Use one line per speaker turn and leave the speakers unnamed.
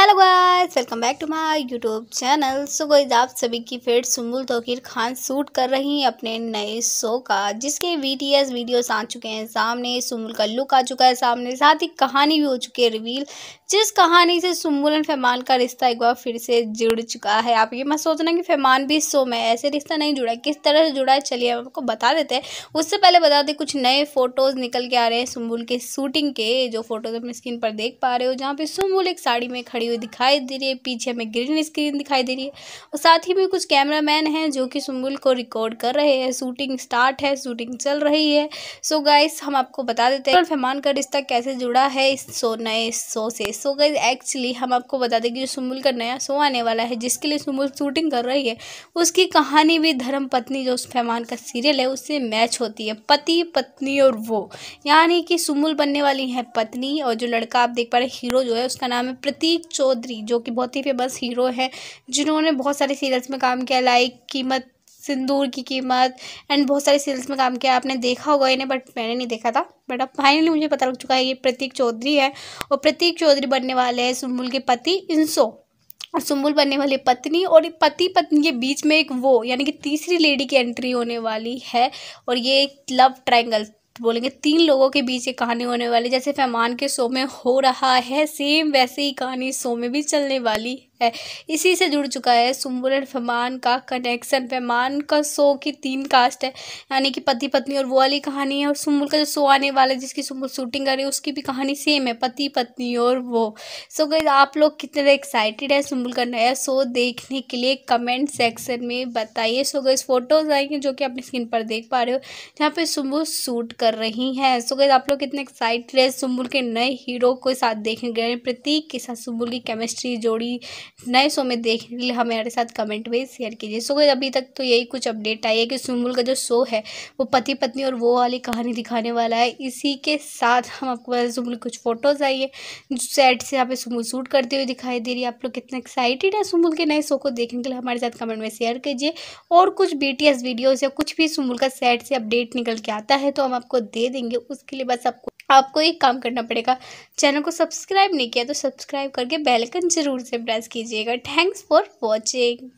hello guys welcome back to my YouTube channel so guys आप सभी की फिर सुमुल तोकीर खान सूट कर रही हैं अपने नए शो का जिसके वीटीएस वीडियोस आ चुके हैं सामने सुमुल का लुक आ चुका है सामने साथ ही कहानी भी हो चुकी है रिवील जिस कहानी से सुमुल एंड फैमान का रिश्ता एक बार फिर से जुड़ चुका है आप ये मत सोचना कि फैमान भी शो में ऐसे रिश्ता नहीं जुड़ा है किस तरह से जुड़ा है चलिए हम आपको बता देते हैं उससे पहले बता दें कुछ नए फ़ोटोज़ निकल के आ रहे हैं सुमुल के शूटिंग के जो फ़ोटोज़ अपनी स्क्रीन पर देख पा रहे हो जहाँ पे सुमुल एक साड़ी में खड़ी हुई दिखाई दे रही है पीछे हमें ग्रीन स्क्रीन दिखाई दे रही है और साथ ही में कुछ कैमरा मैन हैं जो कि सुमुल को रिकॉर्ड कर रहे हैं शूटिंग स्टार्ट है शूटिंग चल रही है सो so गाइस हम आपको बता देते हैं फहमान का रिश्ता कैसे जुड़ा है इस शो नए शो से सो so गाइस एक्चुअली हम आपको बता दें कि जो सुमुल का नया शो आने वाला है जिसके लिए सुमुल शूटिंग कर रही है उसकी कहानी भी धर्म पत्नी जो उस का सीरियल है उससे मैच होती है पति पत्नी और वो यानी कि सुमुल बनने वाली है पत्नी और जो लड़का आप देख पा रहे हीरो जो है उसका नाम है प्रतीक चौधरी जो कि बहुत ही फेमस हीरो हैं जिन्होंने बहुत सारे सीरियल्स में काम किया लाइक कीमत सिंदूर की कीमत एंड बहुत सारे सीरियल्स में काम किया आपने देखा होगा इन्हें बट मैंने नहीं देखा था बट अब फाइनली मुझे पता लग चुका है ये प्रतीक चौधरी है और प्रतीक चौधरी बनने वाले हैं सुम्बुल के पति इंसो और सुम्बुल बनने वाली पत्नी और पति पत्नी के बीच में एक वो यानी कि तीसरी लेडी की एंट्री होने वाली है और ये एक लव ट्राइंगल बोलेंगे तीन लोगों के बीच ये कहानी होने वाली जैसे फैमान के शो में हो रहा है सेम वैसे ही कहानी शो में भी चलने वाली है इसी से जुड़ चुका है सुम्बुल एंड फैमान का कनेक्शन फैमान का शो की तीन कास्ट है यानी कि पति पत्नी और वो वाली कहानी है और सुम्बुल का जो शो आने वाला है जिसकी सुम्बुल शूटिंग कर रही है उसकी भी कहानी सेम है पति पत्नी और वो सो गई आप लोग कितने एक्साइटेड है सुम्बुल का नया शो देखने के लिए कमेंट सेक्शन में बताइए सो गई फोटोज आएंगे जो कि अपनी स्क्रीन पर देख पा रहे हो जहाँ पे सुम्बुल शूट कर रही हैं सो गई आप लोग कितने एक्साइटेड है सुम्बुल के नए हीरो के साथ देखने गए प्रतीक के साथ सुम्बुल की केमिस्ट्री जोड़ी नए शो में देखने के लिए हमारे साथ कमेंट में शेयर कीजिए सो अभी तक तो यही कुछ अपडेट आई है कि सुमूल का जो शो है वो पति पत्नी और वो वाली कहानी दिखाने वाला है इसी के साथ हम आपको पता सुमुल कुछ फ़ोटोज़ आई है सेट से यहाँ पे सुमूल शूट करते हुए दिखाई दे रही है आप लोग कितने एक्साइटेड है सुमूल के नए शो को देखने के लिए हमारे साथ कमेंट में शेयर कीजिए और कुछ बी वीडियोज़ या कुछ भी सुमूल का सेट से अपडेट निकल के आता है तो हम आपको दे देंगे उसके लिए बस आपको आपको एक काम करना पड़ेगा चैनल को सब्सक्राइब नहीं किया तो सब्सक्राइब करके बेल आइकन जरूर से प्रेस कीजिएगा थैंक्स फॉर वॉचिंग